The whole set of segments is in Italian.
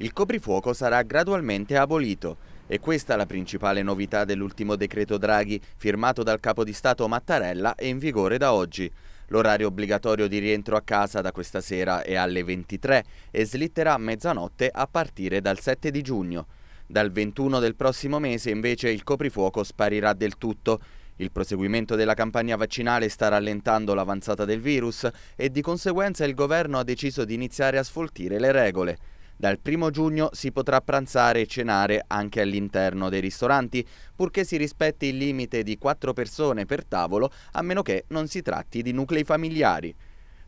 Il coprifuoco sarà gradualmente abolito. E questa è la principale novità dell'ultimo decreto Draghi, firmato dal capo di Stato Mattarella e in vigore da oggi. L'orario obbligatorio di rientro a casa da questa sera è alle 23 e slitterà a mezzanotte a partire dal 7 di giugno. Dal 21 del prossimo mese invece il coprifuoco sparirà del tutto. Il proseguimento della campagna vaccinale sta rallentando l'avanzata del virus e di conseguenza il governo ha deciso di iniziare a sfoltire le regole. Dal 1 giugno si potrà pranzare e cenare anche all'interno dei ristoranti, purché si rispetti il limite di 4 persone per tavolo, a meno che non si tratti di nuclei familiari.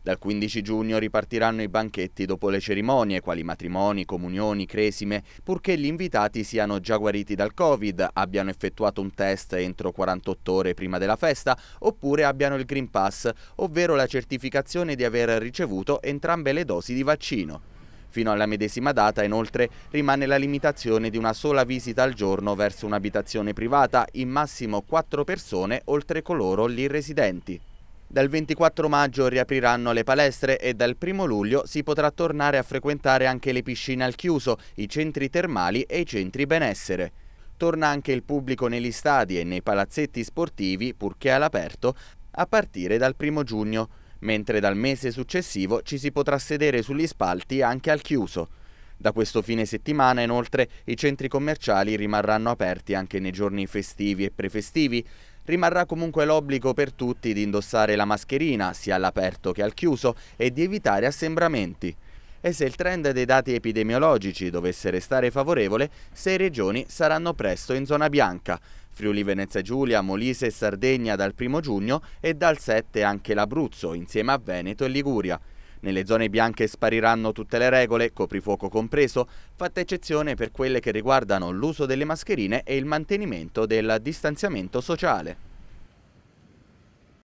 Dal 15 giugno ripartiranno i banchetti dopo le cerimonie, quali matrimoni, comunioni, cresime, purché gli invitati siano già guariti dal Covid, abbiano effettuato un test entro 48 ore prima della festa, oppure abbiano il Green Pass, ovvero la certificazione di aver ricevuto entrambe le dosi di vaccino. Fino alla medesima data inoltre rimane la limitazione di una sola visita al giorno verso un'abitazione privata in massimo quattro persone oltre coloro lì residenti. Dal 24 maggio riapriranno le palestre e dal 1 luglio si potrà tornare a frequentare anche le piscine al chiuso, i centri termali e i centri benessere. Torna anche il pubblico negli stadi e nei palazzetti sportivi, purché all'aperto, a partire dal 1 giugno mentre dal mese successivo ci si potrà sedere sugli spalti anche al chiuso. Da questo fine settimana inoltre i centri commerciali rimarranno aperti anche nei giorni festivi e prefestivi. Rimarrà comunque l'obbligo per tutti di indossare la mascherina sia all'aperto che al chiuso e di evitare assembramenti e se il trend dei dati epidemiologici dovesse restare favorevole, sei regioni saranno presto in zona bianca. Friuli Venezia Giulia, Molise e Sardegna dal 1 giugno e dal 7 anche l'Abruzzo insieme a Veneto e Liguria. Nelle zone bianche spariranno tutte le regole, coprifuoco compreso, fatta eccezione per quelle che riguardano l'uso delle mascherine e il mantenimento del distanziamento sociale.